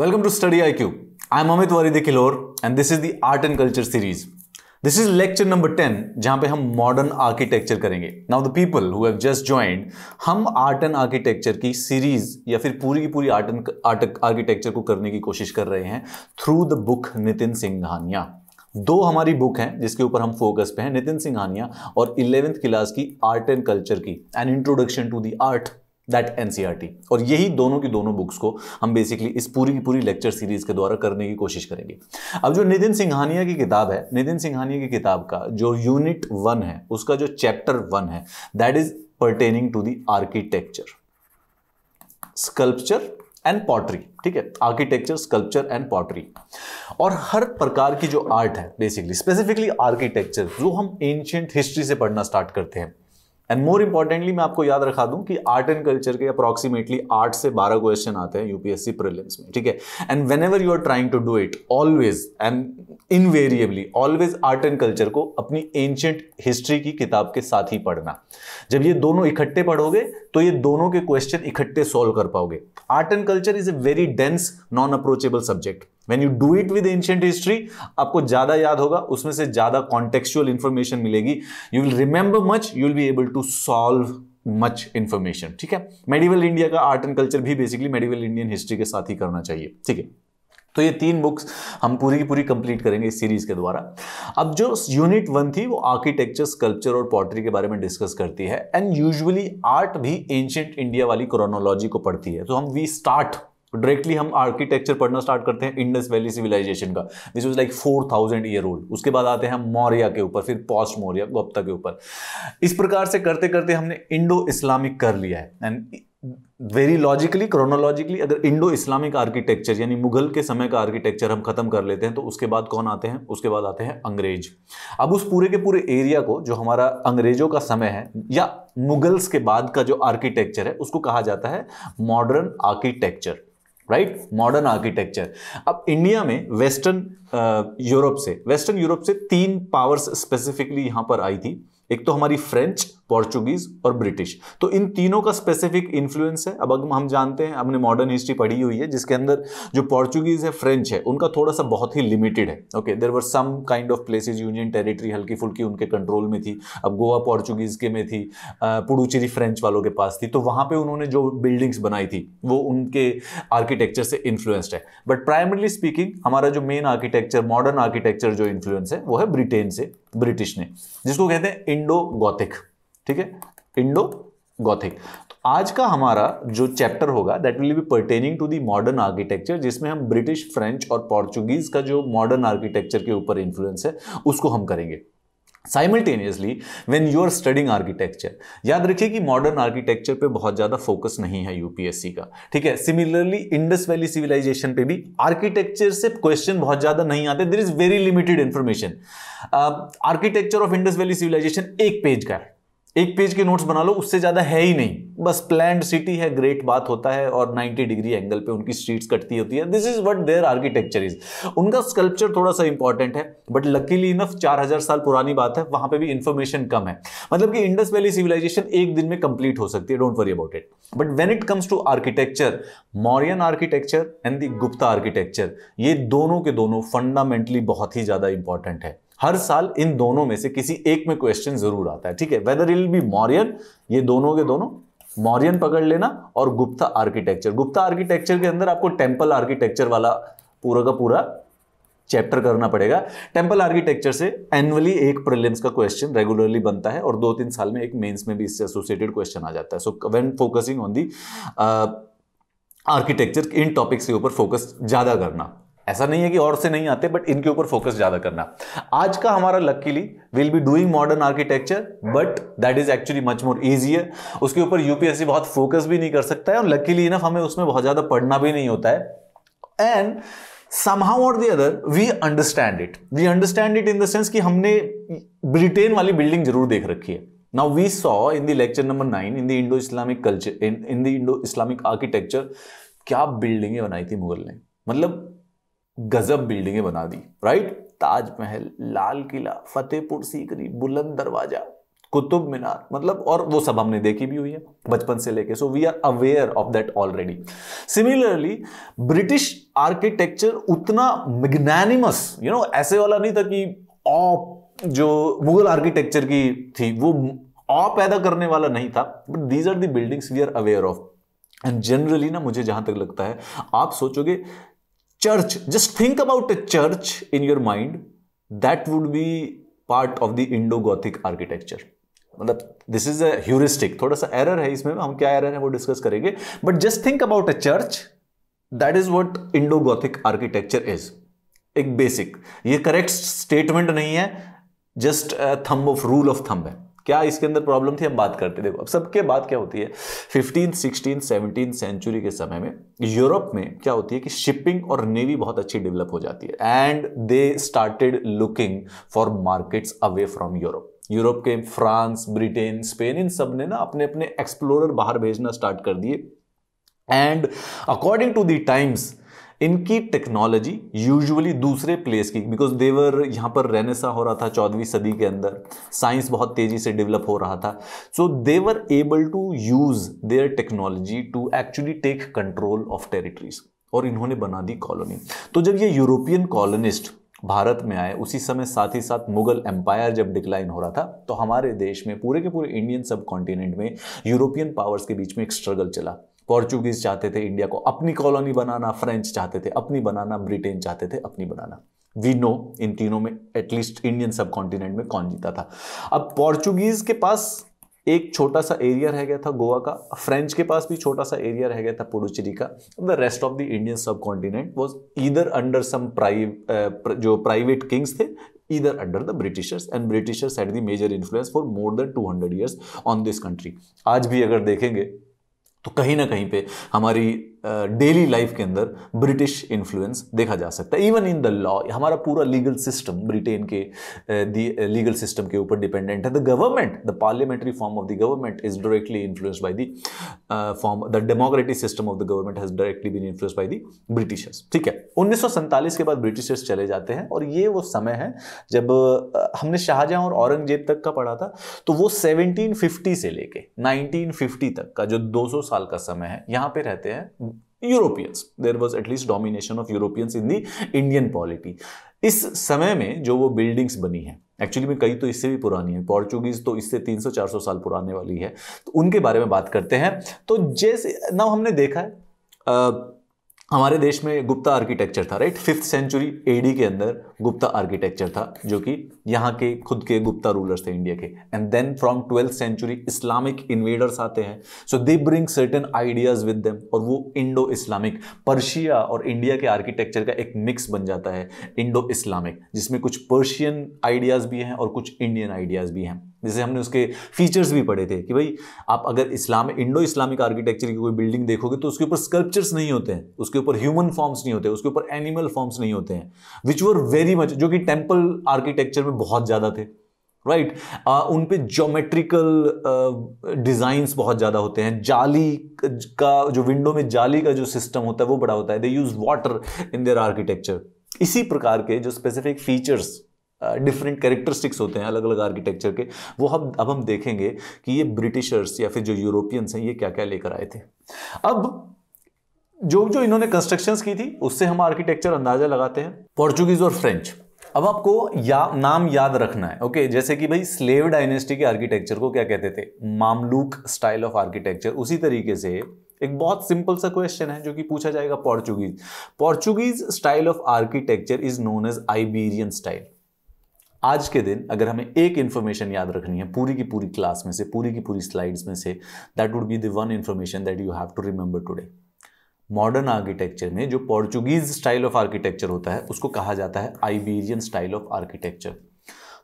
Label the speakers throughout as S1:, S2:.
S1: Welcome to study I Q I am Amit Waridi दिलोर and this is the art and culture series this is lecture number ten जहां पे हम modern architecture करेंगे now the people who have just joined हम art and architecture की series या फिर पूरी की पूरी आर्ट एंड आर्ट आर्किटेक्चर को करने की कोशिश कर रहे हैं through the book Nitin Singhania दो हमारी बुक हैं जिसके ऊपर हम फोकस पे हैं नितिन सिंघानिया और इलेवेंथ क्लास की आर्ट एंड कल्चर की an introduction to the art that NCERT e और यही दोनों की दोनों बुक्स को हम बेसिकली इस पूरी की पूरी लेक्चर सीरीज के द्वारा करने की कोशिश करेंगे अब जो नितिन सिंघानिया की किताब है नितिन सिंघानिया की किताब का जो यूनिट वन है उसका जो चैप्टर वन है that is pertaining to the architecture sculpture and pottery ठीक है आर्किटेक्चर स्कल्पचर एंड पॉटरी और हर प्रकार की जो आर्ट है बेसिकली स्पेसिफिकली आर्किटेक्चर जो हम एंशियंट हिस्ट्री से पढ़ना स्टार्ट करते हैं एंड मोर इंपॉर्टेंटली मैं आपको याद रखा दूं कि आर्ट एंड कल्चर के अप्रॉक्सीमेटली आठ से बारह क्वेश्चन आते हैं यूपीएससी प्रिलिम्स में ठीक है and whenever you are trying to do it always and invariably always art and culture को अपनी एंशियंट हिस्ट्री की किताब के साथ ही पढ़ना जब ये दोनों इकट्ठे पढ़ोगे तो ये दोनों के क्वेश्चन इकट्ठे सॉल्व कर पाओगे art and culture is a very dense non approachable subject when you do it with ancient history आपको ज्यादा याद होगा उसमें से ज्यादा कॉन्टेक्चुअल इंफॉर्मेशन मिलेगी you will remember much you will be able to solve much information ठीक है मेडिवल इंडिया का आर्ट एंड कल्चर भी बेसिकली मेडिवल इंडियन हिस्ट्री के साथ ही करना चाहिए ठीक है तो ये तीन बुक्स हम पूरी की पूरी कंप्लीट करेंगे इस सीरीज के द्वारा अब जो यूनिट वन थी वो आर्किटेक्चर स्कल्पचर और पॉटरी के बारे में डिस्कस करती है एंड यूजुअली आर्ट भी एंशियंट इंडिया वाली क्रोनोलॉजी को पढ़ती है तो हम वी स्टार्ट डायरेक्टली हम आर्किटेक्चर पढ़ना स्टार्ट करते हैं इंडस वैली सिविलाइजेशन का this was like four thousand year old उसके बाद आते हैं हम मौर्या के ऊपर फिर पोस्ट मौर्या गुप्ता के ऊपर इस प्रकार से करते करते हमने इंडो इस्लामिक कर लिया है एंड वेरी लॉजिकली क्रोनोलॉजिकली अगर इंडो इस्लामिक आर्किटेक्चर यानी मुगल के समय का आर्किटेक्चर हम खत्म कर लेते हैं तो उसके बाद कौन आते हैं उसके बाद आते हैं अंग्रेज अब उस पूरे के पूरे एरिया को जो हमारा अंग्रेजों का समय है या मुगल्स के बाद का जो आर्किटेक्चर है उसको कहा जाता है modern architecture right modern architecture अब इंडिया में वेस्टर्न यूरोप uh, से वेस्टर्न यूरोप से तीन पावर्स स्पेसिफिकली यहां पर आई थी एक तो हमारी फ्रेंच पोर्चुगीज और ब्रिटिश तो इन तीनों का स्पेसिफिक इन्फ्लुएंस है अब अगर हम जानते हैं हमने मॉडर्न हिस्ट्री पढ़ी हुई है जिसके अंदर जो पोर्चुगीज है फ्रेंच है उनका थोड़ा सा बहुत ही लिमिटेड है okay there were some kind of places union territory हल्की फुल्की उनके कंट्रोल में थी अब गोवा पोर्चुगीज के में थी पुडुचेरी फ्रेंच वालों के पास थी तो वहाँ पर उन्होंने जो बिल्डिंग्स बनाई थी वो उनके आर्किटेक्चर से इन्फ्लुएंस्ड है बट प्राइमरली स्पीकिंग हमारा जो मेन आर्किटेक्चर मॉडर्न आर्किटेक्चर जो इन्फ्लुएंस है वो है ब्रिटेन से ब्रिटिश ने जिसको कहते हैं इंडो गौथिक ठीक है इंडो गौथिक तो आज का हमारा जो चैप्टर होगा that will be pertaining to the modern architecture जिसमें हम ब्रिटिश फ्रेंच और पोर्चुगीज का जो मॉडर्न आर्किटेक्चर के ऊपर इन्फ्लुएंस है उसको हम करेंगे simultaneously when you are studying architecture याद रखिए कि मॉडर्न आर्किटेक्चर पे बहुत ज़्यादा फोकस नहीं है यूपीएससी का ठीक है सिमिलरली इंडस वैली सिविलाइजेशन पे भी आर्किटेक्चर से क्वेश्चन बहुत ज़्यादा नहीं आते there is very limited information architecture of Indus valley civilization एक पेज का है एक पेज के नोट्स बना लो उससे ज़्यादा है ही नहीं बस प्लैंड सिटी है ग्रेट बात होता है और 90 डिग्री एंगल पे उनकी स्ट्रीट्स कटती होती है this is what their architecture is उनका स्कल्पचर थोड़ा सा इंपॉर्टेंट है बट लकीली इनफ 4000 साल पुरानी बात है वहां पे भी इंफॉर्मेशन कम है मतलब कि इंडस वैली सिविलाइजेशन एक दिन में कंप्लीट हो सकती है don't worry about it but when it comes to architecture Mauryan architecture and the Gupta architecture ये दोनों के दोनों फंडामेंटली बहुत ही ज़्यादा इंपॉर्टेंट है हर साल इन दोनों में से किसी एक में क्वेश्चन जरूर आता है ठीक है वेदर इल बी मॉरियन ये दोनों के दोनों मॉरियन पकड़ लेना और गुप्ता आर्किटेक्चर गुप्ता आर्किटेक्चर के अंदर आपको टेम्पल आर्किटेक्चर वाला पूरा का पूरा चैप्टर करना पड़ेगा टेम्पल आर्किटेक्चर से एनुअली एक प्रिलिम्स का क्वेश्चन रेगुलरली बनता है और दो तीन साल में एक मेंस में भी इससे एसोसिएटेड क्वेश्चन आ जाता है so when focusing on the architecture इन टॉपिक्स के ऊपर फोकस ज़्यादा करना ऐसा नहीं है कि और से नहीं आते बट इनके ऊपर फोकस ज़्यादा करना आज का हमारा luckily will be doing modern architecture but that is actually much more है उसके ऊपर यूपीएससी बहुत फोकस भी नहीं कर सकता है और लकीली इनफ हमें उसमें बहुत ज़्यादा पढ़ना भी नहीं होता है एंड समहाउ और the other we understand it we understand it in the sense कि हमने ब्रिटेन वाली बिल्डिंग जरूर देख रखी है now we saw in the lecture number nine in the indo-islamic culture in, in the indo-islamic architecture क्या बिल्डिंगें बनाई थी मुगल ने मतलब गजब बिल्डिंगें बना दी राइट ताजमहल लाल किला फतेहपुर सीकरी बुलंद दरवाजा कुतुब मीनार मतलब और वो सब हमने देखी भी हुई है बचपन से लेके so we are aware of that already similarly British architecture उतना मिग्नैनिमस यू नो ऐसे वाला नहीं था कि ऑप जो मुगल आर्किटेक्चर की थी वो ऑ पैदा करने वाला नहीं था but these are the buildings we are aware of and generally ना मुझे जहां तक लगता है आप सोचोगे church just think about a church in your mind that would be part of the Indo Gothic architecture मतलब दिस इज अ ह्यूरिस्टिक थोड़ा सा एरर है इसमें हम क्या एरर है वो डिस्कस करेंगे but just think about a church that is what Indo Gothic architecture is एक बेसिक ये करेक्ट स्टेटमेंट नहीं है just thumb of rule of thumb है क्या इसके अंदर प्रॉब्लम थी हम बात करते देखो अब सबके बात क्या होती है फिफ्टीन सिक्सटीन सेवनटीन सेंचुरी के समय में यूरोप में क्या होती है कि शिपिंग और नेवी बहुत अच्छी डेवलप हो जाती है and they started looking for markets away from Europe Europe के फ्रांस ब्रिटेन स्पेन इन सब ने ना अपने अपने एक्सप्लोरर बाहर भेजना स्टार्ट कर दिए and according to the times इनकी टेक्नोलॉजी यूजुअली दूसरे प्लेस की बिकॉज देवर यहाँ पर रेनेसा हो रहा था चौदहवीं सदी के अंदर साइंस बहुत तेजी से डेवलप हो रहा था so they were able to use their technology to actually take control of territories और इन्होंने बना दी कॉलोनी तो जब ये यूरोपियन कॉलोनिस्ट भारत में आए उसी समय साथ ही साथ मुगल एम्पायर जब डिक्लाइन हो रहा था तो हमारे देश में पूरे के पूरे इंडियन सब कॉन्टिनेंट में यूरोपियन पावर्स के बीच में एक स्ट्रगल चला पोर्चुगीज चाहते थे इंडिया को अपनी कॉलोनी बनाना फ्रेंच चाहते थे अपनी बनाना ब्रिटेन चाहते थे अपनी बनाना वी नो इन तीनों में एटलीस्ट इंडियन सब कॉन्टिनेंट में कौन जीता था अब पोर्चुगीज के पास एक छोटा सा एरिया रह गया था गोवा का फ्रेंच के पास भी छोटा सा एरिया रह गया था पुडुचेरी का the rest of the Indian subcontinent was either under some जो प्राइवेट किंग्स थे either under the Britishers and Britishers had the major influence for more than 200 years on this country आज भी अगर देखेंगे तो कहीं ना कहीं पे हमारी डेली लाइफ के अंदर ब्रिटिश इन्फ्लुएंस देखा जा सकता है इवन इन द लॉ हमारा पूरा लीगल सिस्टम ब्रिटेन के लीगल सिस्टम के ऊपर डिपेंडेंट है the government the parliamentary form of the government is directly influenced by the form the democratic system of the government has directly been influence by the Britishers ठीक है उन्नीस के बाद Britishers चले जाते हैं और ये वो समय है जब हमने शाहजहां और औरंगजेब तक का पढ़ा था तो वो फिफ्टी से लेके फिफ्टी तक का जो सौ साल का समय है यहाँ पे रहते हैं Europeans there was at least domination of Europeans in the Indian polity इस समय में जो वो बिल्डिंग्स बनी हैं एक्चुअली में कई तो इससे भी पुरानी है पोर्चुगीज तो इससे 300-400 साल पुराने वाली है तो उनके बारे में बात करते हैं तो जैसे ना हमने देखा है आ, हमारे देश में गुप्ता आर्किटेक्चर था राइट फिफ्थ सेंचुरी एडी के अंदर गुप्ता आर्किटेक्चर था जो कि यहाँ के खुद के गुप्ता रूलर्स थे इंडिया के and then from twelfth century Islamic invaders आते हैं so they bring certain ideas with them और वो इंडो इस्लामिक पर्शिया और इंडिया के आर्किटेक्चर का एक मिक्स बन जाता है इंडो इस्लामिक जिसमें कुछ पर्शियन आइडियाज़ भी हैं और कुछ इंडियन आइडियाज़ भी हैं जैसे हमने उसके फीचर्स भी पढ़े थे कि भाई आप अगर इस्लाम इंडो इस्लामिक आर्किटेक्चर की कोई बिल्डिंग देखोगे तो उसके ऊपर स्कल्पचर्स नहीं होते हैं उसके ऊपर ह्यूमन फॉर्म्स नहीं होते उसके ऊपर एनिमल फॉर्म्स नहीं होते हैं विच वर वेरी मच जो कि टेम्पल आर्किटेक्चर में बहुत ज़्यादा थे राइट right? uh, उन जोमेट्रिकल डिज़ाइंस uh, बहुत ज़्यादा होते हैं जाली का जो विंडो में जाली का जो सिस्टम होता है वो बड़ा होता है they use water in their architecture इसी प्रकार के जो स्पेसिफिक फीचर्स डिफरेंट कैरेक्टरिस्टिक्स होते हैं अलग अलग आर्किटेक्चर के वो हम अब हम देखेंगे कि ये ब्रिटिशर्स या फिर जो यूरोपियंस हैं ये क्या क्या लेकर आए थे अब जो जो इन्होंने कंस्ट्रक्शंस की थी उससे हम आर्किटेक्चर अंदाजा लगाते हैं पोर्चुगीज और फ्रेंच अब आपको या नाम याद रखना है ओके जैसे कि भाई स्लेव डायनेस्टी के आर्किटेक्चर को क्या कहते थे मामलूक स्टाइल ऑफ आर्किटेक्चर उसी तरीके से एक बहुत सिंपल सा क्वेश्चन है जो कि पूछा जाएगा Portuguese Portuguese style of architecture is known as Iberian style आज के दिन अगर हमें एक इन्फॉर्मेशन याद रखनी है पूरी की पूरी क्लास में से पूरी की पूरी स्लाइड्स में से that would be the one information that you have to remember today modern architecture में जो पोर्चुगीज स्टाइल ऑफ आर्किटेक्चर होता है उसको कहा जाता है Iberian style of architecture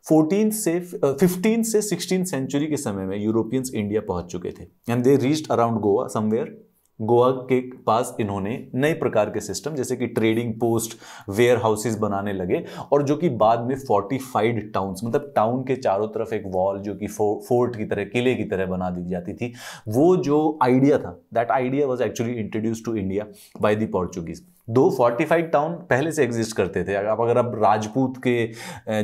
S1: fourteen से फिफ्टीन uh, से सिक्सटीन सेंचुरी के समय में यूरोपियंस इंडिया पहुंच चुके थे and they reached around Goa somewhere Goa के पास इन्होंने नए प्रकार के सिस्टम जैसे कि ट्रेडिंग पोस्ट वेयर हाउसेज बनाने लगे और जो कि बाद में फोर्टिफाइड टाउन्स मतलब टाउन के चारों तरफ एक वॉल जो कि फो, फोर्ट की तरह किले की तरह बना दी जाती थी वो जो आइडिया था that idea was actually introduce to India by the Portuguese though fortified town पहले से एग्जिस्ट करते थे आप अगर अब राजपूत के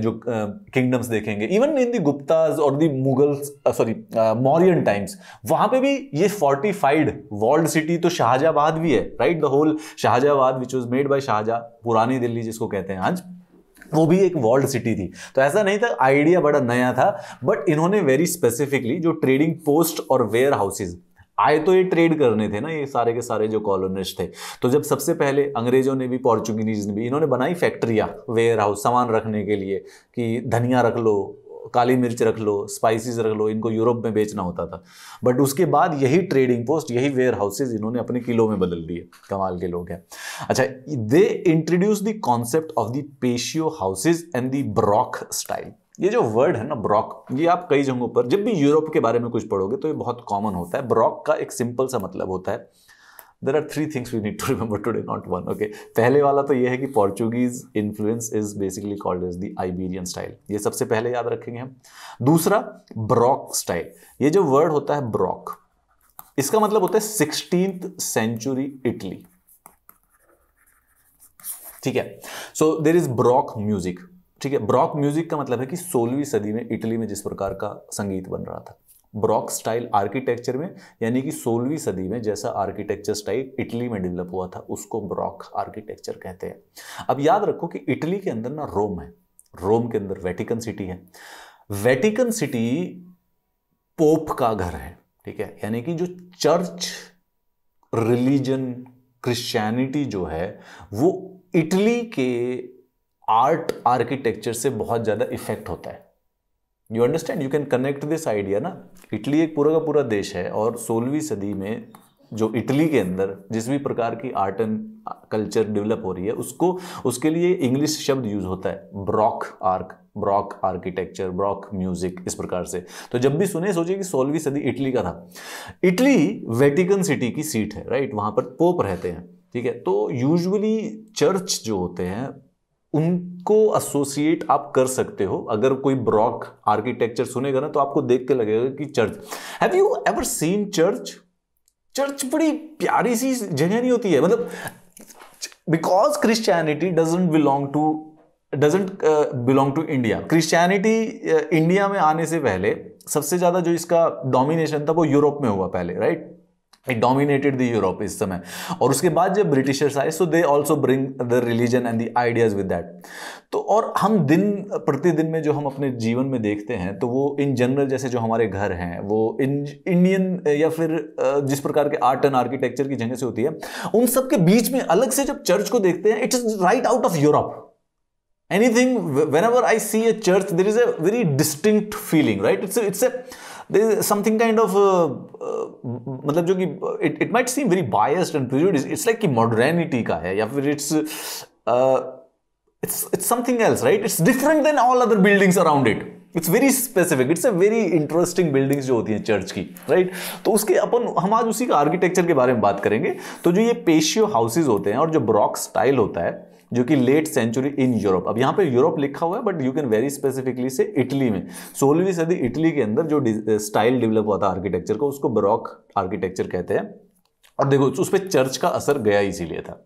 S1: जो किंगडम्स देखेंगे इवन इन दी गुप्ताज और the Mughals sorry Mauryan times वहां पे भी ये फोर्टिफाइड वॉल्ड सिटी तो शाहजहाबाद भी है right the whole Shahjahanabad which was made by Shah Jahan पुरानी दिल्ली जिसको कहते हैं आज वो भी एक वॉल्ड सिटी थी तो ऐसा नहीं था आइडिया बड़ा नया था बट इन्होंने वेरी स्पेसिफिकली जो ट्रेडिंग पोस्ट और वेयर हाउसेज आए तो ये ट्रेड करने थे ना ये सारे के सारे जो कॉलोनिस्ट थे तो जब सबसे पहले अंग्रेजों ने भी पोर्चुगीज ने भी इन्होंने बनाई फैक्ट्रियाँ वेयर हाउस सामान रखने के लिए कि धनिया रख लो काली मिर्च रख लो स्पाइसेस रख लो इनको यूरोप में बेचना होता था बट उसके बाद यही ट्रेडिंग पोस्ट यही वेयर हाउसेज इन्होंने अपने किलो में बदल दिए कमाल के लोग हैं अच्छा they introduce the concept of the patio houses and the baroque style ये जो वर्ड है ना ब्रॉक ये आप कई जगहों पर जब भी यूरोप के बारे में कुछ पढ़ोगे तो ये बहुत कॉमन होता है ब्रॉक का एक सिंपल सा मतलब होता है there are three things we need to remember today not one okay पहले वाला तो ये है कि Portuguese influence is basically called is the Iberian style ये सबसे पहले याद रखेंगे हम दूसरा ब्रॉक स्टाइल ये जो वर्ड होता है ब्रॉक इसका मतलब होता है सिक्सटीन सेंचुरी इटली ठीक है so there is baroque music ठीक है ब्रॉक म्यूजिक का मतलब है कि सोलहवीं सदी में इटली में जिस प्रकार का संगीत बन रहा था ब्रॉक स्टाइल आर्किटेक्चर में यानी कि सोलहवीं सदी में जैसा आर्किटेक्चर स्टाइल इटली में डेवलप हुआ था उसको ब्रॉक आर्किटेक्चर कहते हैं अब याद रखो कि इटली के अंदर ना रोम है रोम के अंदर वेटिकन सिटी है वेटिकन सिटी पोप का घर है ठीक है यानी कि जो चर्च रिलीजन क्रिश्चियनिटी जो है वो इटली के आर्ट आर्किटेक्चर से बहुत ज़्यादा इफेक्ट होता है you understand you can connect this idea ना इटली एक पूरा का पूरा देश है और सोलहवीं सदी में जो इटली के अंदर जिस भी प्रकार की आर्ट एंड कल्चर डेवलप हो रही है उसको उसके लिए इंग्लिश शब्द यूज होता है baroque arch baroque architecture baroque music इस प्रकार से तो जब भी सुने सोचिए कि सोलहवीं सदी इटली का था इटली वेटिकन सिटी की सीट है राइट वहाँ पर पोप रहते हैं ठीक है तो यूजुअली चर्च जो होते हैं उनको एसोसिएट आप कर सकते हो अगर कोई ब्रॉक आर्किटेक्चर सुनेगा ना तो आपको देख के लगेगा कि church have you ever seen church church बड़ी प्यारी सी जगह नहीं होती है मतलब because Christianity doesn't belong to doesn't belong to India Christianity India में आने से पहले सबसे ज़्यादा जो इसका डोमिनेशन था वो यूरोप में हुआ पहले right right? Dominated the Europe इस समय और उसके बाद जब ब्रिटिशर्स आए so they also bring the religion and the ideas with that तो और हम दिन प्रतिदिन में जो हम अपने जीवन में देखते हैं तो वो इन जनरल जैसे जो हमारे घर हैं वो इन इंडियन या फिर जिस प्रकार के आर्ट एंड आर्किटेक्चर की जगह से होती है उन सब के बीच में अलग से जब चर्च को देखते हैं it is right out of Europe anything whenever I see a church there is a very distinct feeling right it's it's there is something kind of मतलब जो कि it it might seem very biased and प्रिज it's like कि modernity का है या फिर it's it's it's something else right it's different than all other buildings around it it's very specific it's a very interesting buildings जो होती हैं church की राइट right? तो उसके अपन हम आज उसी का आर्किटेक्चर के बारे में बात करेंगे तो जो ये पेशियो हाउसेज होते हैं और जो ब्रॉक स्टाइल होता है जो कि लेट सेंचुरी इन यूरोप अब यहाँ पे यूरोप लिखा हुआ है but you can very specifically से इटली में सोलहवीं सदी इटली के अंदर जो स्टाइल डेवलप हुआ था आर्किटेक्चर का उसको बरॉक आर्किटेक्चर कहते हैं और देखो उस पर चर्च का असर गया इसीलिए था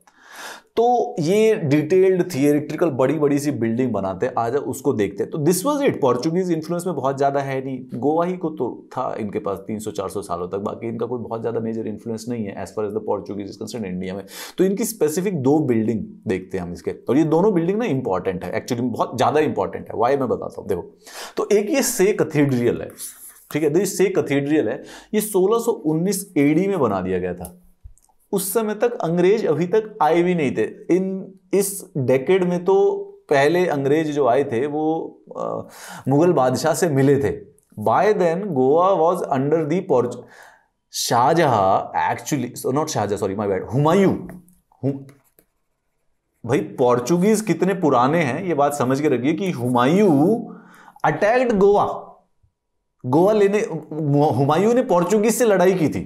S1: तो ये डिटेल्ड थियरिटिकल बड़ी बड़ी सी बिल्डिंग बनाते हैं आज उसको देखते हैं तो this was it Portuguese influence में बहुत ज़्यादा है नहीं गोवा ही को तो था इनके पास 300-400 सालों तक बाकी इनका कोई बहुत ज़्यादा मेजर इन्फ्लुएंस नहीं है as far as the Portuguese is concern India में तो इनकी स्पेसिफिक दो बिल्डिंग देखते हैं हम इसके और ये दोनों बिल्डिंग ना इंपॉर्टेंट है एक्चुअली बहुत ज़्यादा इंपॉर्टेंट है वाई मैं बताता हूँ देखो तो एक ये से कथीड्रियल है ठीक है देखिए से कथीड्रियल है ये 1619 एडी में बना दिया गया था उस समय तक अंग्रेज अभी तक आए भी नहीं थे इन इस डेकेड में तो पहले अंग्रेज जो आए थे वो आ, मुगल बादशाह से मिले थे by then Goa was under the Portuguese Shah Jahan actually not Shah Jahan sorry my bad Humayun भाई पोर्चुगीज कितने पुराने हैं ये बात समझ के रखिए कि हुमायूं अटैक्ड गोवा गोवा लेने हुमायूं ने पोर्चुगीज से लड़ाई की थी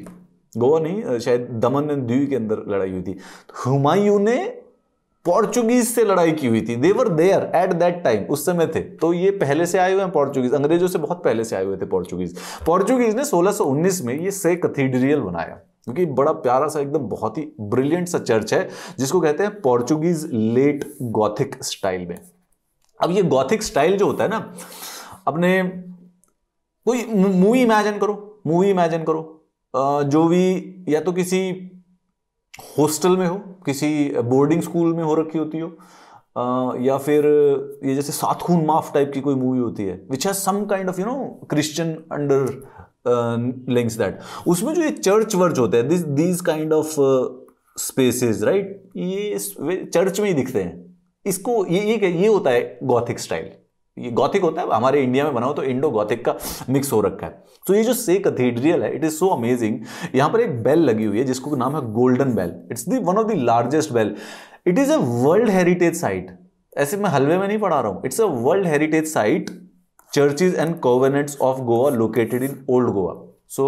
S1: गोवा नहीं शायद दमन एंड दीव के अंदर लड़ाई हुई थी तो हुमायूं ने पोर्चुगीज से लड़ाई की हुई थी they were there at that time उस समय थे तो ये पहले से आए हुए हैं पोर्चुगीज अंग्रेजों से बहुत पहले से आए हुए थे पोर्चुगीज पोर्चुगीज ने 1619 में ये से कथीड्रियल बनाया क्योंकि बड़ा प्यारा सा एकदम बहुत ही ब्रिलियंट सा चर्च है जिसको कहते हैं पोर्चुगीज लेट गॉथिक स्टाइल में अब ये गॉथिक स्टाइल जो होता है ना अपने कोई मूवी इमेजिन करो मूवी इमेजिन करो जो भी या तो किसी हॉस्टल में हो किसी बोर्डिंग स्कूल में हो रखी होती हो या फिर ये जैसे सात खून माफ टाइप की कोई मूवी होती है which has some kind of you know Christian under links that उसमें जो ये चर्च वर्च होते हैं this kind of spaces right ये चर्च में ही दिखते हैं इसको ये ये ये होता है गॉथिक स्टाइल ये गौथिक होता है हमारे इंडिया में बना हो तो इंडो गौथिक का मिक्स हो रखा है तो ये जो से कथीड्रियल है इट इज़ सो अमेजिंग यहां पर एक बेल लगी हुई है जिसको नाम है golden bell it's the one of the largest bell it is a world heritage site ऐसे मैं हलवे में नहीं पढ़ा रहा हूं it's a world heritage site churches and covenants of Goa located in old Goa so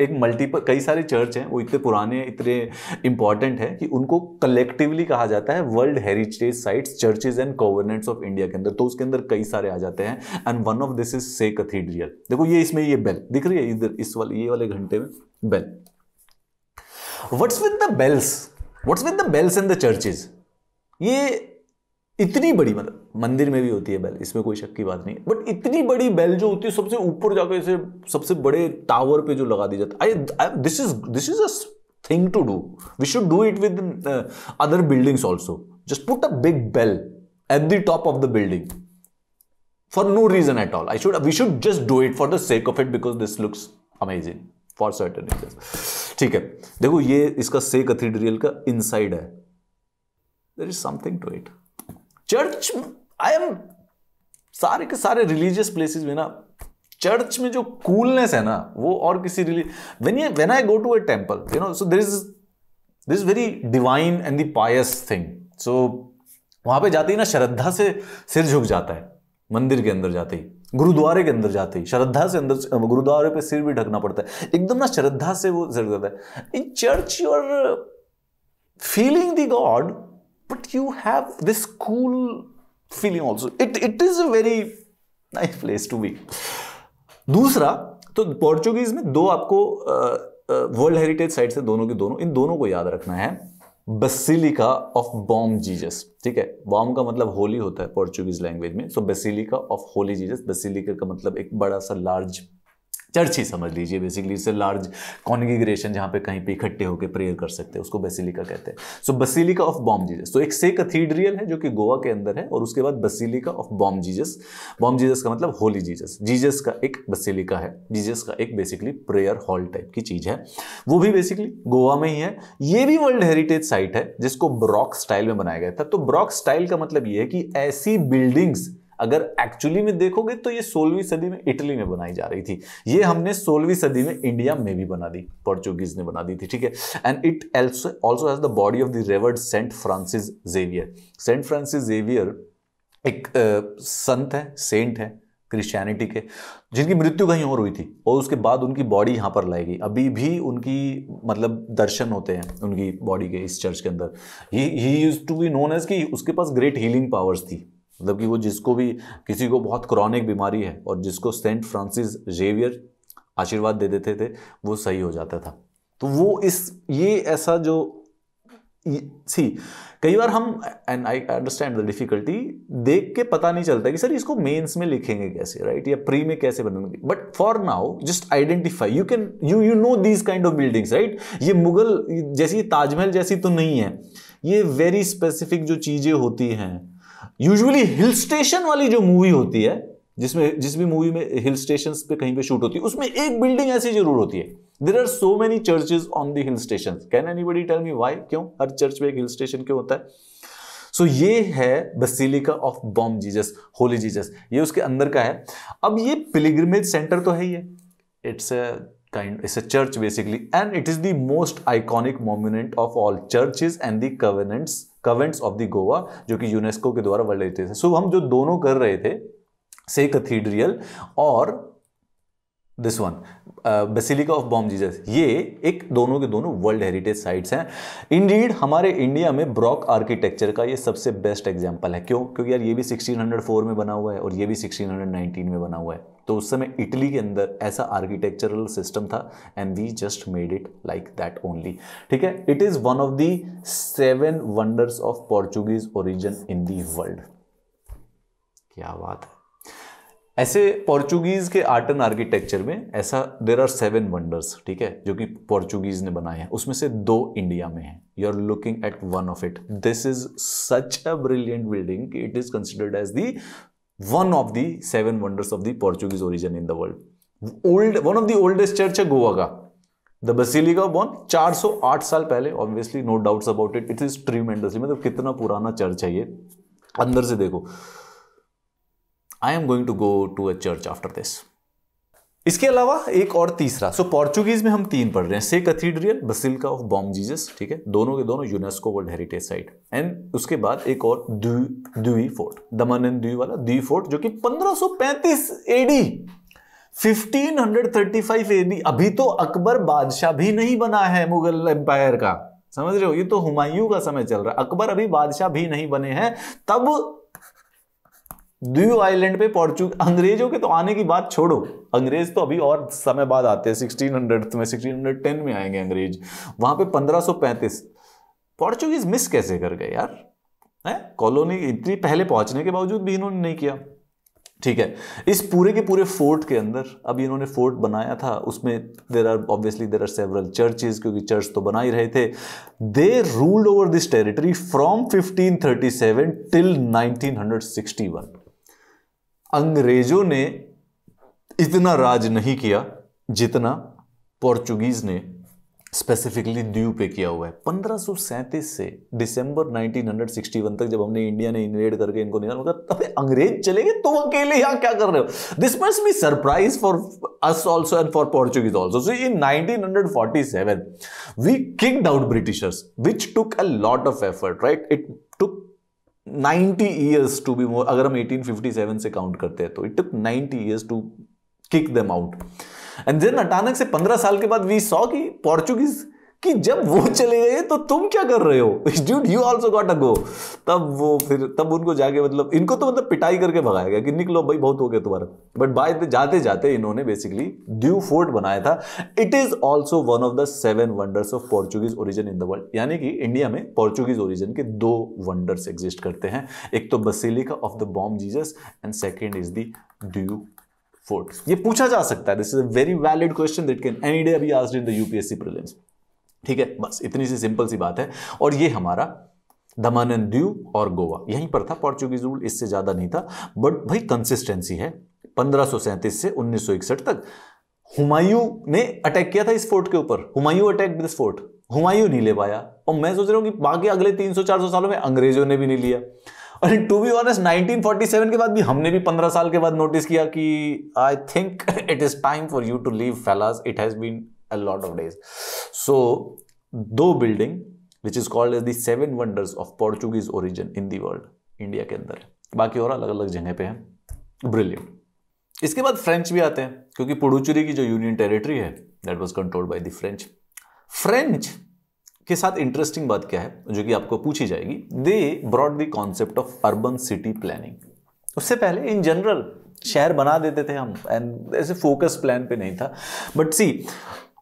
S1: एक मल्टीपल कई सारे चर्च हैं वो इतने पुराने इतने इंपॉर्टेंट हैं कि उनको कलेक्टिवली कहा जाता है world heritage sites churches and governments of India के अंदर तो उसके अंदर कई सारे आ जाते हैं and one of this is Se cathedral देखो ये इसमें ये बेल दिख रही है इधर इस वाले ये वाले घंटे में bell what's with the bells what's with the bells and the churches ये इतनी बड़ी मतलब मंदिर में भी होती है बेल इसमें कोई शक की बात नहीं बट इतनी बड़ी बेल जो होती है सबसे ऊपर जाकर इसे सबसे बड़े टावर पे जो लगा दी जाती है I this is this is a thing to do we should do it with other buildings also just put a big bell at the top of the building for no reason at all I should we should just do it for the sake of it because this looks amazing for certain reasons. ठीक है देखो ये इसका से कथीड्रियल का inside है there is something to it church I am सारे के सारे रिलीजियस प्लेसेस में ना चर्च में जो कूलनेस है ना वो और किसी really when you when I go to a temple you know so there is this is very divine and दायस पायस थिंग सो वहाँ पे जाते ही ना श्रद्धा से सिर झुक जाता है मंदिर के अंदर जाते ही गुरुद्वारे के अंदर जाते ही श्रद्धा से अंदर गुरुद्वारे पे सिर भी ढकना पड़ता है एकदम ना श्रद्धा से वो सिर जाता है in church you are feeling the god but you have this cool feeling also it it is a very nice place to be दूसरा तो पोर्चुगीज में दो आपको वर्ल्ड हेरिटेज साइट से दोनों के दोनों इन दोनों को याद रखना है बसिलिका ऑफ बॉम जीजस ठीक है बॉम का मतलब होली होता है पोर्चुगीज लैंग्वेज में so basilica of holy Jesus basilica का मतलब एक बड़ा सा लार्ज चर्च ही समझ लीजिए बेसिकली इसे लार्ज कॉन्गिग्रेशन जहाँ पे कहीं पे इकट्ठे होकर प्रेयर कर सकते हैं उसको बेसिलिका कहते हैं so basilica of Bom Jesus तो एक से कथीड्रियल है जो कि गोवा के अंदर है और उसके बाद basilica of Bom Jesus Bom Jesus का मतलब होली जीजस जीजस का एक बसिलिका है जीजस का एक बेसिकली प्रेयर हॉल टाइप की चीज़ है वो भी बेसिकली गोवा में ही है ये भी वर्ल्ड हेरिटेज साइट है जिसको ब्रॉक स्टाइल में बनाया गया था तो ब्रॉक स्टाइल का मतलब ये है कि ऐसी बिल्डिंग्स अगर एक्चुअली में देखोगे तो ये सोलहवीं सदी में इटली में बनाई जा रही थी ये हमने सोलहवीं सदी में इंडिया में भी बना दी पोर्चुगीज ने बना दी थी ठीक है and it also has the body of the revered saint Francis Xavier saint Francis Xavier एक संत है सेंट है क्रिश्चियनिटी के जिनकी मृत्यु कहीं और हुई थी और उसके बाद उनकी बॉडी यहाँ पर लाई गई अभी भी उनकी मतलब दर्शन होते हैं उनकी बॉडी के इस चर्च के अंदर ही used to be known as कि उसके पास ग्रेट हीलिंग पावर्स थी मतलब कि वो जिसको भी किसी को बहुत क्रॉनिक बीमारी है और जिसको सेंट फ्रांसिस जेवियर आशीर्वाद दे देते थे वो सही हो जाता था तो वो इस ये ऐसा जो सी कई बार हम and I understand the difficulty देख के पता नहीं चलता कि सर इसको मेंस में लिखेंगे कैसे राइट या प्री में कैसे बनेंगे but for now just identify you can you you know these kind of buildings right ये मुगल जैसी ताजमहल जैसी तो नहीं है ये वेरी स्पेसिफिक जो चीज़ें होती हैं यूजुअली हिल स्टेशन वाली जो मूवी होती है जिसमें जिस भी मूवी में हिल स्टेशन पे कहीं पे शूट होती है उसमें एक बिल्डिंग ऐसी जरूर होती है there are so many churches on the hill station can anybody tell me why क्यों हर चर्च में एक हिल स्टेशन क्यों होता है सो so, ये है basilica of Bom Jesus holy Jesus ये उसके अंदर का है अब ये पिलिग्रमेज सेंटर तो है ही है it's a kind it's a church basically and it is the most iconic monument of all churches and the covenants covenants of the goa jo ki unesco ke dwara world heritage है so, hum jo dono kar rahe the say cathedral or this one basilica of Bom Jesus ये एक दोनों के दोनों world heritage sites हैं indeed हमारे India में baroque architecture का ये सबसे बेस्ट एग्जाम्पल है क्यों क्योंकि यार ये भी 1604 में बना हुआ है और ये भी 1619 में बना हुआ है तो उस समय इटली के अंदर ऐसा आर्किटेक्चरल सिस्टम था and we just made it like that only ठीक है it is one of the seven wonders of Portuguese origin in the world क्या बात है ऐसे पोर्चुगीज के आर्ट एंड आर्किटेक्चर में ऐसा देर आर सेवन वंडर्स ठीक है जो कि पोर्चुगीज ने बनाए हैं उसमें से दो इंडिया में है you are looking at one of it this is such a brilliant building कि it is considered as the one of the seven wonders of the Portuguese origin in the world old one of the oldest church है गोवा का the का Bom 408 साल पहले obviously no doubts about it it is tremendously मतलब कितना पुराना church है ये अंदर से देखो I am going to go to a church after this इसके अलावा एक और तीसरा सो so, पोर्चुगीज में हम तीन पढ़ रहे हैं Se cathedral basilica of Bom Jesus ठीक है दोनों के दोनों UNESCO world heritage site and उसके बाद एक और दुई फोर्ट दमन एंड दुई वाला दुई फोर्ट जो कि 1535 एडी 1535 एडी अभी तो अकबर बादशाह भी नहीं बना है मुगल एम्पायर का समझ रहे हो ये तो हुमायूं का समय चल रहा है अकबर अभी बादशाह भी नहीं बने हैं तब द्वीप आइलैंड पे पहुंचू अंग्रेजों के तो आने की बात छोड़ो अंग्रेज तो अभी और समय बाद आते हैं 1600 में 1610 में आएंगे अंग्रेज वहां पे पंद्रह सौ पैंतीस पोर्चुगीज मिस कैसे कर गए यार है कॉलोनी इतनी पहले पहुंचने के बावजूद भी इन्होंने नहीं किया ठीक है इस पूरे के पूरे फोर्ट के अंदर अब इन्होंने फोर्ट बनाया था उसमें there are obviously there are several churches क्योंकि चर्च तो बना ही रहे थे they ruled over this territory from 1537 till 1961 अंग्रेजों ने इतना राज नहीं किया जितना पोर्चुगीज ने स्पेसिफिकली द्वीप पे किया हुआ है पंद्रह से दिसंबर 1961 तक जब हमने इंडिया ने इन्वेड करके इनको निकाला तब अंग्रेज चले गए तो अकेले यहां क्या कर रहे हो this must be surprise for us also and for Portuguese also so in 1947 we kicked out Britishers which took a lot of effort right it took 90 years to be more अगर हम 1857 से काउंट करते हैं तो it took 90 years to kick them out and then अचानक से 15 साल के बाद वी सॉ कि पोर्चुगीज कि जब वो चले गए तो तुम क्या कर रहे हो dude you also got a go तब वो फिर तब उनको जाके मतलब इनको तो मतलब पिटाई करके भगाया गया कि निकलो भाई बहुत हो गया तुम्हारा बट बाय जाते जाते इन्होंने बेसिकली ड्यू फोर्ट बनाया था it is also one of the seven wonders of Portuguese origin in the world यानी कि इंडिया में पोर्चुगीज ओरिजन के दो वंडर्स एग्जिस्ट करते हैं एक तो basilica of the Bom Jesus and second is the Diu fort ये पूछा जा सकता है this is a very valid question that can any day be asked in the UPSC prelims ठीक है बस इतनी सी सिंपल सी बात है और ये हमारा दमानंद दीव और गोवा यहीं पर था पोर्चुगीज रूल इससे ज़्यादा नहीं था बट भाई कंसिस्टेंसी है पंद्रह से उन्नीस तक हुमायूं ने अटैक किया था इस फोर्ट के ऊपर Humayun attack this fort Humayun नहीं ले पाया और मैं सोच रहा हूँ कि बाकी अगले 300-400 सालों में अंग्रेजों ने भी नहीं लिया और टू बी ऑनेस्ट 1947 के बाद भी हमने भी 15 साल के बाद नोटिस किया कि I think it is time for you to leave fellas it has been a lot of days. So, दो building which is called as seven wonders of Portuguese origin in the world India के अंदर बाकी और अलग अलग जगह पे हैं ब्रिलियंट इसके बाद फ्रेंच भी आते हैं क्योंकि पुडुचेरी की जो यूनियन टेरिटरी है that was controlled by the French French के साथ इंटरेस्टिंग बात क्या है जो कि आपको पूछी जाएगी they brought the concept of urban city planning उससे पहले इन जनरल शहर बना देते थे हम एंड ऐसे फोकस प्लान पे नहीं था बट सी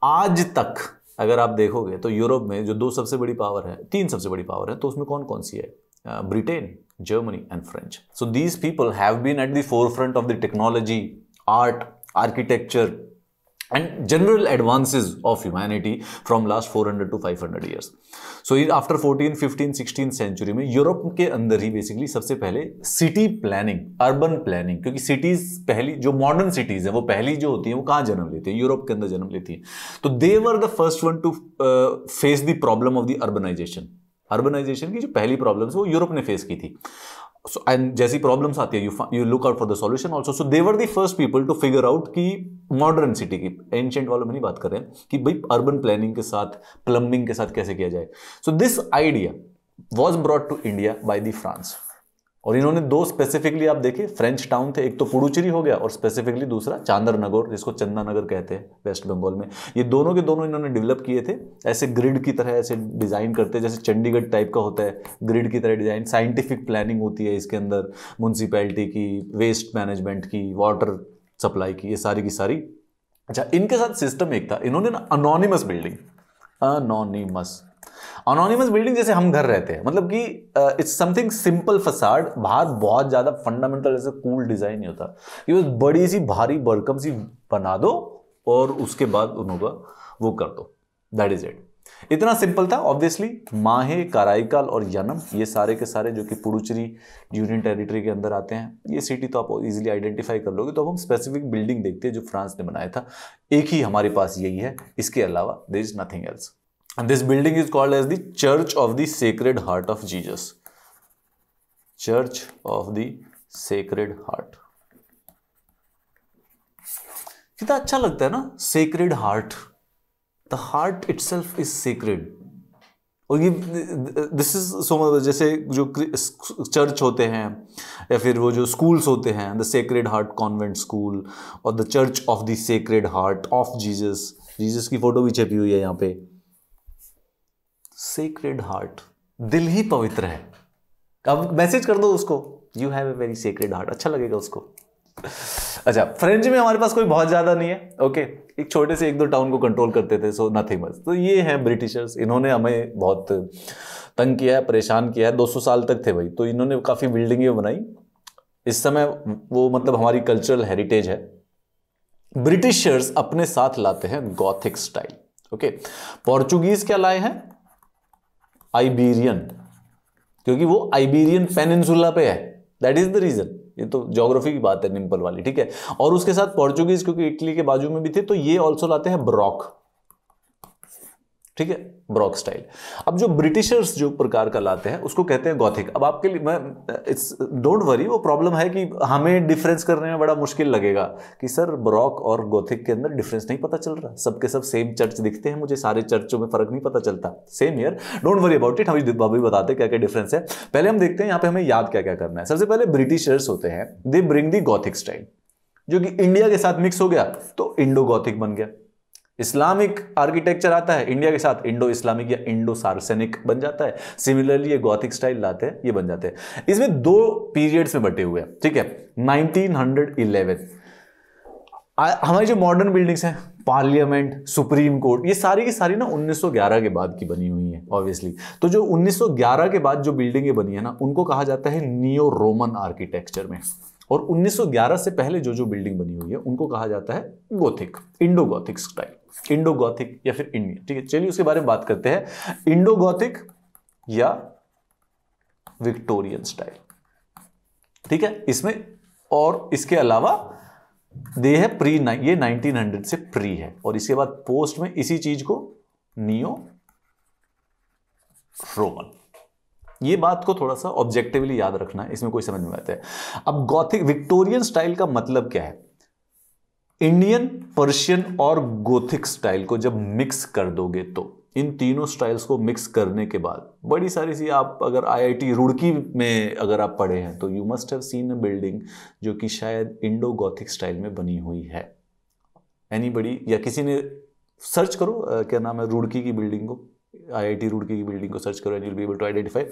S1: आज तक अगर आप देखोगे तो यूरोप में जो दो सबसे बड़ी पावर है तीन सबसे बड़ी पावर है तो उसमें कौन कौन सी है Britain Germany and French so these people have been at the forefront of the technology art architecture and general advances of humanity from last 400 to 500 years. So after after 14, 15, 16 century में Europe के अंदर ही basically सबसे पहले city planning urban planning क्योंकि cities पहली जो modern cities है वो पहली जो होती है वो कहाँ जन्म लेती है यूरोप के अंदर जन्म लेती है तो they were the first one to face the problem of the urbanization urbanization की जो पहली प्रॉब्लम्स वो यूरोप ने फेस की थी so, and जैसी प्रॉब्लम्स आती है you you look out for the solution also so they were the first people to figure out कि मॉडर्न सिटी की एंशेंट वालों में नहीं बात कर रहे हैं कि भाई अर्बन प्लानिंग के साथ प्लम्बिंग के साथ कैसे किया जाए so this idea was brought to India by the France और इन्होंने दो स्पेसिफिकली आप देखिए फ्रेंच टाउन थे एक तो पुडुचेरी हो गया और स्पेसिफिकली दूसरा चांदर नगर जिसको चंदानगर कहते हैं वेस्ट बंगाल में ये दोनों के दोनों इन्होंने डेवलप किए थे ऐसे ग्रिड की तरह ऐसे डिज़ाइन करते हैं जैसे चंडीगढ़ टाइप का होता है ग्रिड की तरह डिज़ाइन साइंटिफिक प्लानिंग होती है इसके अंदर म्यूनसिपैलिटी की वेस्ट मैनेजमेंट की वाटर सप्लाई की ये सारी की सारी अच्छा इनके साथ सिस्टम एक था इन्होंने ना anonymous building anonymous anonymous building जैसे हम घर रहते हैं मतलब कि इट्स समथिंग सिंपल फसाड बाहर बहुत ज़्यादा फंडामेंटल ऐसे कूल डिज़ाइन नहीं होता ये बस बड़ी सी भारी बरकम सी बना दो और उसके बाद उनका वो कर दो दैट इज़ इट इतना सिंपल था ऑब्वियसली माहे काराईकाल और यनम ये सारे के सारे जो कि पुडुचेरी यूनियन टेरिटरी के अंदर आते हैं ये सिटी तो आप इजीली आइडेंटिफाई कर लोगे तो अब हम स्पेसिफिक बिल्डिंग देखते हैं जो फ्रांस ने बनाया था एक ही हमारे पास यही है इसके अलावा there is nothing else And this building is called as the Church of the Sacred Heart of Jesus. Church of the Sacred Heart. कितना अच्छा लगता है ना sacred heart the heart itself is sacred और ये this is so जैसे जो church होते हैं या फिर वो जो स्कूल्स होते हैं the sacred heart convent school और the church of the sacred heart of Jesus Jesus की फ़ोटो भी छपी हुई है यहाँ पे सेक्रेड हार्ट दिल ही पवित्र है अब मैसेज कर दो उसको you have a very sacred heart अच्छा लगेगा उसको अच्छा फ्रेंच में हमारे पास कोई बहुत ज़्यादा नहीं है ओके एक छोटे से एक दो टाउन को कंट्रोल करते थे सो नथिंग मच तो ये हैं ब्रिटिशर्स इन्होंने हमें बहुत तंग किया है परेशान किया है 200 साल तक थे भाई तो इन्होंने काफ़ी बिल्डिंगें बनाई इस समय वो मतलब हमारी कल्चरल हेरिटेज है ब्रिटिशर्स अपने साथ लाते हैं गॉथिक स्टाइल ओके पोर्चुगीज क्या लाए हैं आइबीरियन क्योंकि वो आइबीरियन पेनिनसुला पे है दैट इज द रीजन ये तो जोग्राफी की बात है निम्पल वाली ठीक है और उसके साथ पोर्चुगीज क्योंकि इटली के बाजू में भी थे तो ये ऑल्सो लाते हैं ब्रॉक ठीक है ब्रॉक स्टाइल अब जो ब्रिटिशर्स जो प्रकार का लाते हैं उसको कहते हैं गॉथिक अब आपके लिए मैं इट्स डोंट वरी वो प्रॉब्लम है कि हमें डिफरेंस करने में बड़ा मुश्किल लगेगा कि सर ब्रॉक और गॉथिक के अंदर डिफरेंस नहीं पता चल रहा सबके सब सेम चर्च दिखते हैं मुझे सारे चर्चों में फर्क नहीं पता चलता same year don't worry about it हम अभी बताते क्या क्या डिफरेंस है पहले हम देखते हैं यहाँ पे हमें याद क्या क्या करना है सबसे पहले ब्रिटिशर्स होते हैं they bring the Gothic style जो कि इंडिया के साथ मिक्स हो गया तो इंडो गॉथिक बन गया इस्लामिक आर्किटेक्चर आता है इंडिया के साथ इंडो इस्लामिक या इंडो सार्सेनिक बन जाता है सिमिलरली ये गौथिक स्टाइल लाते हैं ये बन जाते हैं इसमें दो पीरियड्स में बटे हुए हैं ठीक है 1911 हमारी जो मॉडर्न बिल्डिंग्स हैं पार्लियामेंट सुप्रीम कोर्ट ये सारी की सारी ना 1911 के बाद की बनी हुई है ऑब्वियसली तो जो 1911 के बाद जो बिल्डिंगें बनी है ना उनको कहा जाता है नियो रोमन आर्किटेक्चर में और 1911 से पहले जो जो बिल्डिंग बनी हुई है उनको कहा जाता है Gothic Indo Gothic style Indo गौथिक या फिर इंडियन ठीक है चलिए उसके बारे में बात करते हैं इंडो गौथिक या विक्टोरियन स्टाइल ठीक है इसमें और इसके अलावा दे है प्री ये 1900 से प्री है और इसके बाद पोस्ट में इसी चीज को नियो रोमन ये बात को थोड़ा सा ऑब्जेक्टिवली याद रखना है इसमें कोई समझ में आता है अब गौथिक विक्टोरियन स्टाइल का मतलब क्या है इंडियन पर्शियन और गोथिक स्टाइल को जब मिक्स कर दोगे तो इन तीनों स्टाइल्स को मिक्स करने के बाद बड़ी सारी सी आप अगर आईआईटी रुड़की में अगर आप पढ़े हैं तो you must have seen a building जो कि शायद इंडो गोथिक स्टाइल में बनी हुई है बड़ी या किसी ने सर्च करो क्या नाम है रुड़की की बिल्डिंग को आईआईटी रुड़की की बिल्डिंग को सर्च करो and you be able to identify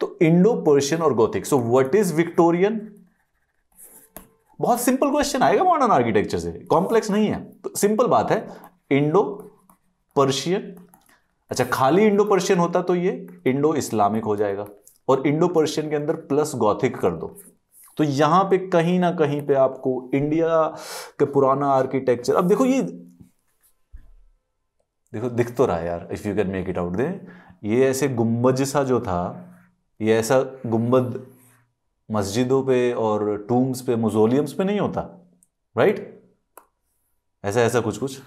S1: तो इंडो पर्शियन और Gothic so what is Victorian बहुत सिंपल क्वेश्चन आएगा मॉडर्न आर्किटेक्चर से कॉम्प्लेक्स नहीं है तो सिंपल बात है इंडो पर्शियन अच्छा खाली इंडो पर्शियन होता तो ये इंडो इस्लामिक हो जाएगा और इंडो पर्शियन के अंदर प्लस गौथिक कर दो तो यहां पे कहीं ना कहीं पे आपको इंडिया के पुराना आर्किटेक्चर अब देखो ये देखो दिख तो रहा है यार if you can make it out दे ये ऐसे गुम्बज सा जो था ये ऐसा गुम्बद मस्जिदों पे और टूम्स पे मोजोलियम्स पे नहीं होता राइट ऐसा ऐसा कुछ कुछ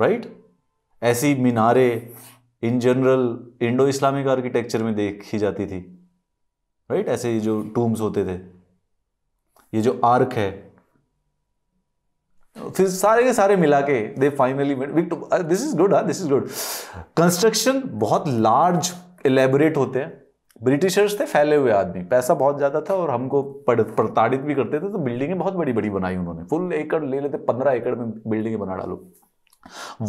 S1: राइट ऐसी मीनारे in general Indo Islamic architecture में देखी जाती थी राइट ऐसे जो टूम्स होते थे ये जो आर्क है फिर सारे के सारे मिला के दे finally this is good this is good construction बहुत लार्ज एलेबोरेट होते हैं ब्रिटिशर्स थे फैले हुए आदमी पैसा बहुत ज़्यादा था और हमको प्रताड़ित भी करते थे तो बिल्डिंगें बहुत बड़ी बड़ी बनाई उन्होंने फुल एकड़ ले लेते पंद्रह एकड़ में बिल्डिंगें बना डालो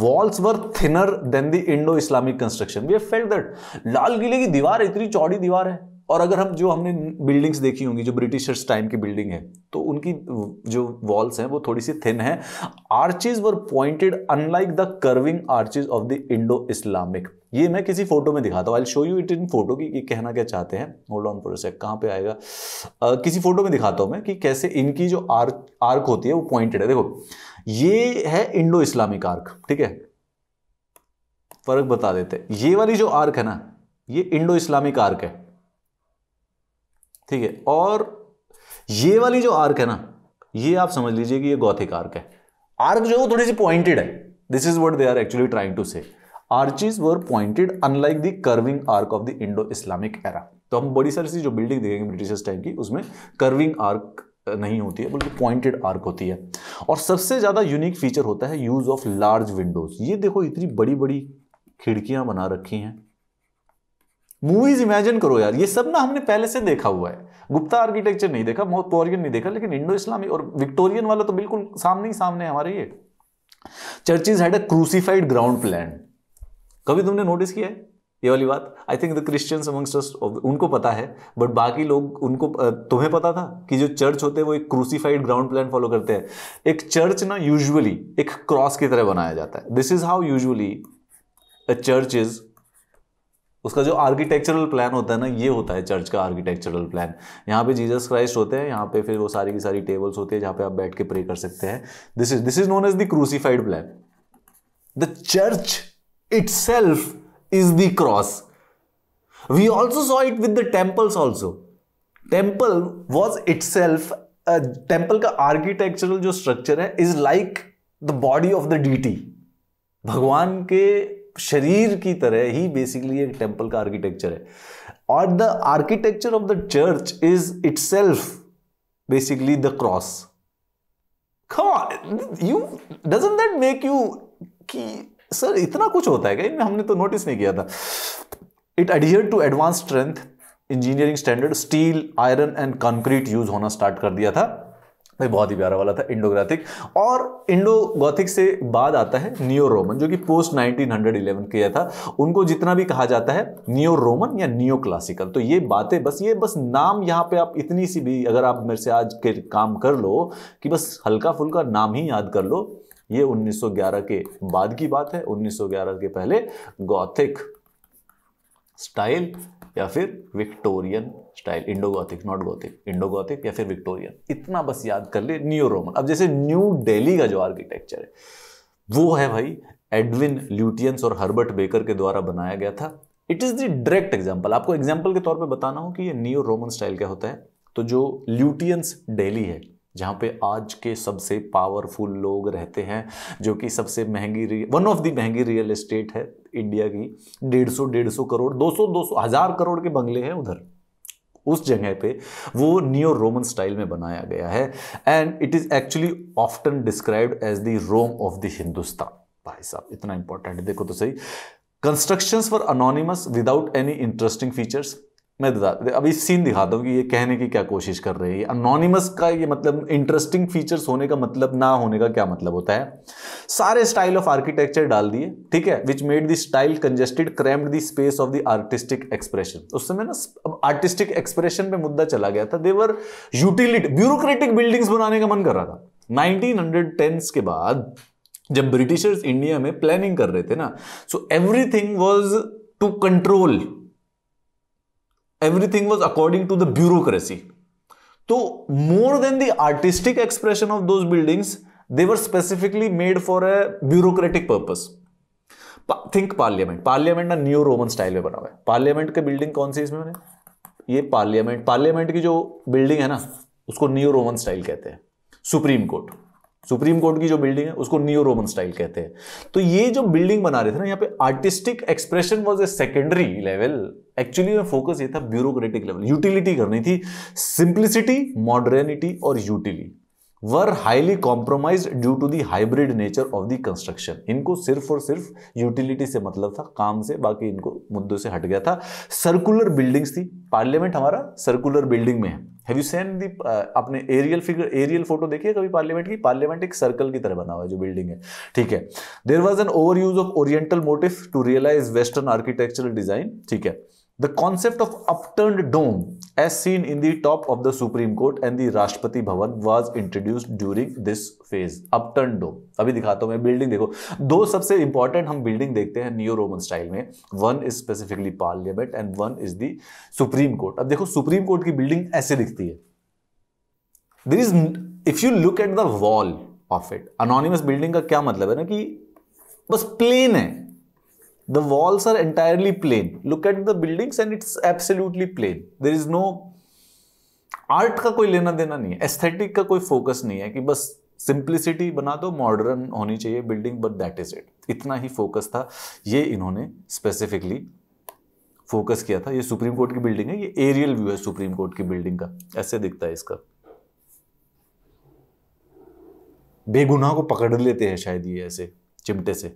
S1: walls were thinner than the Indo Islamic construction we feel that लाल किले की दीवार इतनी चौड़ी दीवार है और अगर हम जो हमने बिल्डिंग्स देखी होंगी जो ब्रिटिशर्स टाइम की बिल्डिंग है तो उनकी जो वॉल्स हैं वो थोड़ी सी थिन है arches were pointed unlike the curving arches of the Indo Islamic ये मैं किसी फोटो में दिखाता हूँ I show you it in photo की कहना क्या चाहते हैं होल्ड ऑन फॉर सेक कहाँ पे आएगा uh, किसी फोटो में दिखाता हूँ मैं कि कैसे इनकी जो आर्क आर्क होती है वो पॉइंटेड है देखो ये है इंडो इस्लामिक आर्क ठीक है फर्क बता देते हैं ये वाली जो आर्क है ना ये इंडो इस्लामिक आर्क है ठीक है और ये वाली जो आर्क है ना ये आप समझ लीजिए कि ये गौथिक आर्क है आर्क जो है वो थोड़ी सी पॉइंटेड है this is what they are actually trying to say arches were pointed unlike the curving arch of the Indo Islamic era तो हम बड़ी सारी सी जो बिल्डिंग देखेंगे ब्रिटिश टाइम की उसमें कर्विंग आर्क नहीं होती है बल्कि पॉइंटेड आर्क होती है और सबसे ज़्यादा यूनिक फीचर होता है यूज़ ऑफ लार्ज विंडोज ये देखो इतनी बड़ी बड़ी खिड़कियां बना रखी हैं मूवीज इमेजिन करो यार ये सब ना हमने पहले से देखा हुआ है गुप्ता आर्किटेक्चर नहीं देखा मोहतोरियन नहीं देखा लेकिन इंडो इस्लामी और विक्टोरियन वाला तो बिल्कुल सामने ही सामने हमारे ये churches had a crucified ground plan कभी तुमने नोटिस किया है ये वाली बात I think the Christians amongst us उनको पता है बट बाकी लोग उनको तुम्हें पता था कि जो चर्च होते हैं वो एक क्रूसीफाइड ग्राउंड प्लान फॉलो करते हैं एक चर्च ना यूजुअली एक क्रॉस की तरह बनाया जाता है this is how usually a church is उसका जो आर्किटेक्चरल प्लान होता है ना ये होता है चर्च का आर्किटेक्चरल प्लान यहाँ पे जीसस क्राइस्ट होते हैं यहाँ पे फिर वो सारी की सारी टेबल्स होती है जहाँ पे आप बैठ के प्रे कर सकते हैं this is this is known as the crucified plan the church itself is the cross. We also saw it with the temples also. Temple was itself, temple uh, का आर्किटेक्चरल जो स्ट्रक्चर है is like the body of the deity भगवान के शरीर की तरह ही basically एक टेम्पल का आर्किटेक्चर है और the architecture of the church is itself basically the cross Come on, you doesn't that make you कि सर इतना कुछ होता है क्या इनमें हमने तो नोटिस नहीं किया था it aided to advance strength engineering standard steel iron and concrete use होना स्टार्ट कर दिया था भाई बहुत ही प्यारा वाला था इंडोग्राथिक और गौथिक से बाद आता है नियो रोमन जो कि पोस्ट 1911 किया था उनको जितना भी कहा जाता है नियो रोमन या नियो क्लासिकल तो ये बातें बस ये बस नाम यहाँ पे आप इतनी सी भी अगर आप मेरे से आज के काम कर लो कि बस हल्का फुल्का नाम ही याद कर लो ये 1911 के बाद की बात है 1911 के पहले गौथिक स्टाइल या फिर Victorian style Indo gothic not gothic Indo गौथिक या फिर विक्टोरियन इतना बस याद कर ले न्यू रोमन अब जैसे न्यू दिल्ली का जो आर्किटेक्चर है वो है भाई एडविन ल्यूटियंस और हर्बर्ट बेकर के द्वारा बनाया गया था it is the direct example आपको एग्जाम्पल के तौर पर बताना हो कि ये न्यू रोमन स्टाइल क्या होता है तो जो ल्यूटियंस डेली है जहाँ पे आज के सबसे पावरफुल लोग रहते हैं जो कि सबसे महंगी वन ऑफ दी महंगी रियल एस्टेट है इंडिया की डेढ़ सौ डेढ़ सौ करोड़ दो सौ दो सौ हजार करोड़ के बंगले हैं उधर उस जगह पे वो नियो रोमन स्टाइल में बनाया गया है and it is actually often described as the Rome of the Hindustan भाई साहब इतना इंपॉर्टेंट देखो तो सही constructions for anonymous without any interesting features मैं अभी सीन दिखाता हूँ कि ये कहने की क्या कोशिश कर रहे हैं अनोनिमस का ये मतलब इंटरेस्टिंग फीचर्स होने का मतलब ना होने का क्या मतलब होता है सारे स्टाइल ऑफ आर्किटेक्चर डाल दिए ठीक है which made the style congested crammed the space of the artistic expression उस समय ना आर्टिस्टिक एक्सप्रेशन पे मुद्दा चला गया था देवर यूटिलिटी ब्यूरोक्रेटिक बिल्डिंग्स बनाने का मन कर रहा था नाइनटीन के बाद जब ब्रिटिशर्स इंडिया में प्लानिंग कर रहे थे ना so everything was to control everything was according to the bureaucracy तो more than the artistic expression of those buildings they were specifically made for a bureaucratic purpose think parliament parliament ना new Roman style में बना हुआ है parliament के building कौन सी इसमें ये पार्लियामेंट पार्लियामेंट की जो बिल्डिंग है ना उसको न्यू रोमन स्टाइल कहते हैं सुप्रीम कोर्ट सुप्रीम कोर्ट की जो बिल्डिंग है उसको न्यू रोमन स्टाइल कहते हैं तो ये जो बिल्डिंग बना रहे थे ना यहाँ पे artistic expression was a secondary level actually में फोकस ये था ब्यूरोक्रेटिक लेवल यूटिलिटी करनी थी सिंप्लिसिटी मॉडर्निटी और utility were highly compromise due to the hybrid nature of the construction इनको सिर्फ और सिर्फ यूटिलिटी से मतलब था काम से बाकी इनको मुद्दों से हट गया था सर्कुलर बिल्डिंग्स थी पार्लियामेंट हमारा सर्कुलर बिल्डिंग में है हैव यू सेन दी अपने एरियल फिगर एरियल फोटो देखिए कभी पार्लियामेंट की पार्लियामेंट एक सर्कल की तरह बना हुआ है जो बिल्डिंग है ठीक है there was an over use of oriental motive to realize western architectural design ठीक है The concept of upturned dome, as seen in the top of the Supreme Court and the Rashtrapati Bhavan, was introduced during this phase. Upturned dome. अभी दिखाता हूं मैं building देखो दो सबसे important हम बिल्डिंग देखते हैं नियो रोमन स्टाइल में one is specifically parliament and one is the supreme court अब देखो सुप्रीम कोर्ट की बिल्डिंग ऐसे दिखती है there is if you look at the wall of it anonymous building का क्या मतलब है ना कि बस प्लेन है The walls are entirely plain. Look at the buildings and it's absolutely plain. There is no art का कोई लेना देना नहीं है एस्थेटिक का कोई फोकस नहीं है कि बस सिंप्लिसिटी बना दो मॉडर्न होनी चाहिए building but that is it इतना ही फोकस था ये इन्होंने स्पेसिफिकली फोकस किया था ये सुप्रीम कोर्ट की बिल्डिंग है ये एरियल व्यू है सुप्रीम कोर्ट की बिल्डिंग का ऐसे दिखता है इसका बेगुनाह को पकड़ लेते हैं शायद ये ऐसे चिमटे से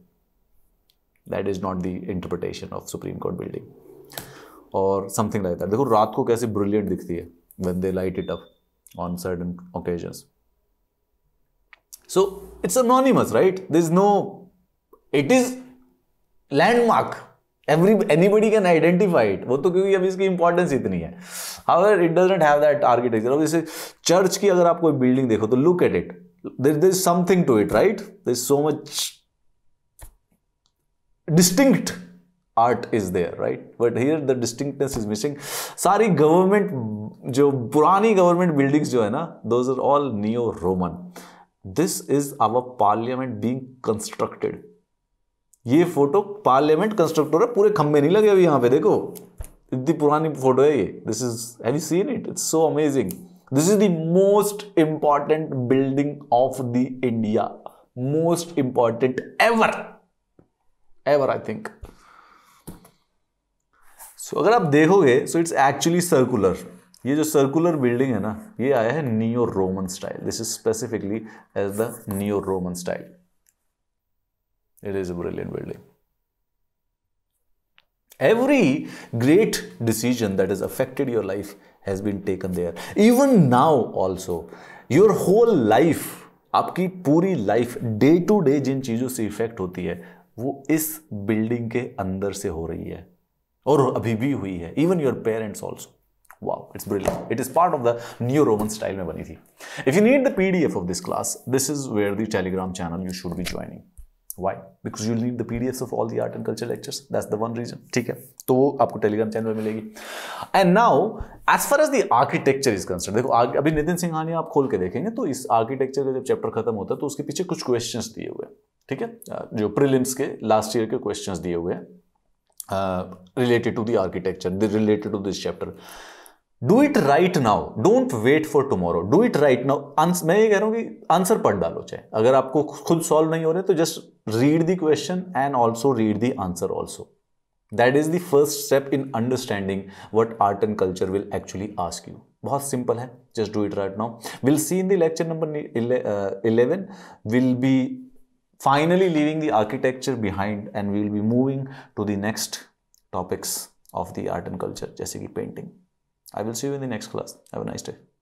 S1: that is not the interpretation of supreme court building और समथिंग लाइक दैट देखो रात को कैसे ब्रिलियंट दिखती है when they light it up on certain occasions so it's anonymous right there is no it is landmark every anybody can identify it वो तो क्योंकि अभी इसकी इंपॉर्टेंस इतनी है however it doesn't have that architecture अब जैसे चर्च की अगर आप कोई बिल्डिंग देखो तो look at it there is something to it right there is so much distinct art is there right but here the distinctness is missing सारी government जो पुरानी गवर्नमेंट बिल्डिंग्स जो है ना those are all neo Roman this is our parliament being constructed ये photo parliament construct हो रहा है पूरे खंबे नहीं लगे हुए यहां पे देखो इतनी पुरानी फोटो है ये this is have you seen it it's so amazing this is the most important building of the India most important ever ever I think so अगर आप देखोगे सो इट्स एक्चुअली सर्कुलर ये जो सर्कुलर बिल्डिंग है ना ये आया है neo Roman style this is specifically as the neo Roman style it is a brilliant building every great decision that has affected your life has been taken there even now also your whole life आपकी पूरी life day to day जिन चीज़ों से effect होती है वो इस building के अंदर से हो रही है और अभी भी हुई है even your parents also wow it's brilliant it is part of the new Roman style में बनी थी if you need the PDF of this class this is where the Telegram channel you should be joining Why? Because you'll need the PDFs of all the art and culture lectures. That's the one reason. ठीक है तो वो आपको Telegram channel में मिलेगी and now as far as the architecture is concern देखो अभी नितिन सिंघानिया आप खोल के देखेंगे तो इस आर्किटेक्चर का जब चैप्टर खत्म होता है तो उसके पीछे कुछ क्वेश्चन दिए हुए हैं ठीक है uh, जो प्रिलिम्स के लास्ट ईयर के क्वेश्चंस दिए हुए हैं related to the architecture related to this chapter do it right now don't wait for tomorrow do it right now मैं ये कह रहा हूँ कि आंसर पढ़ डालो चाहे अगर आपको खुद सॉल्व नहीं हो रहे तो just read the question and also read the answer also that is the first step in understanding what art and culture will actually ask you बहुत सिंपल है just do it right now will see in the lecture number eleven will be finally leaving the architecture behind and we will be moving to the next topics of the art and culture, जैसे painting. I will see you in the next class. Have a nice day.